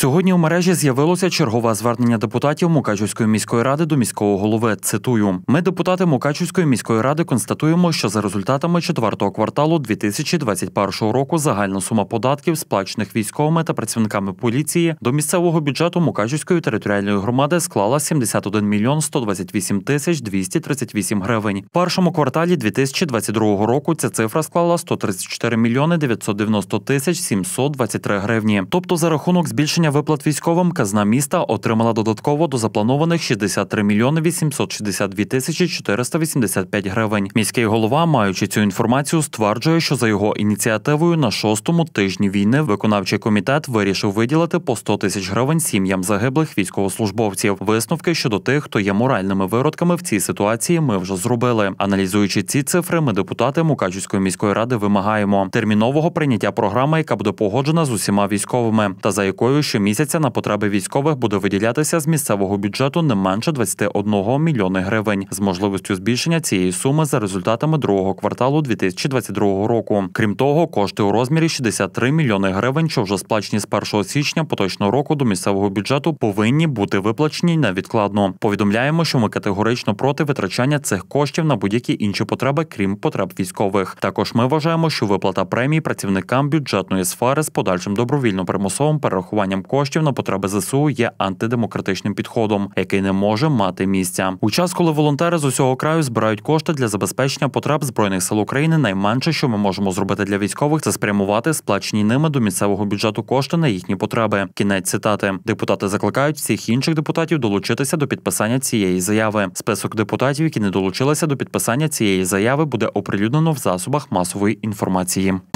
Сьогодні у мережі з'явилося чергове звернення депутатів Мукачівської міської ради до міського голови. Цитую: ми, депутати Мукачівської міської ради, констатуємо, що за результатами четвертого кварталу 2021 року загальна сума податків, сплачених військовими та працівниками поліції до місцевого бюджету Мукачівської територіальної громади склала 71 мільйон 128 тисяч 238 гривень. В першому кварталі 2022 року ця цифра склала 134 мільйони 990 тисяч 723 гривні. Тобто за рахунок збільшення виплат військовим казна міста отримала додатково до запланованих 63 мільйони 862 тисячі 485 гривень. Міський голова, маючи цю інформацію, стверджує, що за його ініціативою на шостому тижні війни виконавчий комітет вирішив виділити по 100 тисяч гривень сім'ям загиблих військовослужбовців. Висновки щодо тих, хто є моральними виродками в цій ситуації, ми вже зробили. Аналізуючи ці цифри, ми депутати Мукачівської міської ради вимагаємо термінового прийняття програми, яка буде погоджена з усіма військовими, та за якою ще щомісяця на потреби військових буде виділятися з місцевого бюджету не менше 21 мільйони гривень з можливістю збільшення цієї суми за результатами другого кварталу 2022 року. Крім того, кошти у розмірі 63 мільйони гривень, що вже сплачені з 1 січня поточного року до місцевого бюджету, повинні бути виплачені невідкладно. Повідомляємо, що ми категорично проти витрачання цих коштів на будь-які інші потреби, крім потреб військових. Також ми вважаємо, що виплата премій працівникам бюджетної сфери з подальшим добровільно примусовим перерахуванням коштів на потреби зсу є антидемократичним підходом, який не може мати місця. У час, коли волонтери з усього краю збирають кошти для забезпечення потреб збройних сил України, найменше, що ми можемо зробити для військових, це спрямувати сплачені ними до місцевого бюджету кошти на їхні потреби. Кінець цитати депутати закликають всіх інших депутатів долучитися до підписання цієї заяви. Список депутатів, які не долучилися до підписання цієї заяви, буде оприлюднено в засобах масової інформації.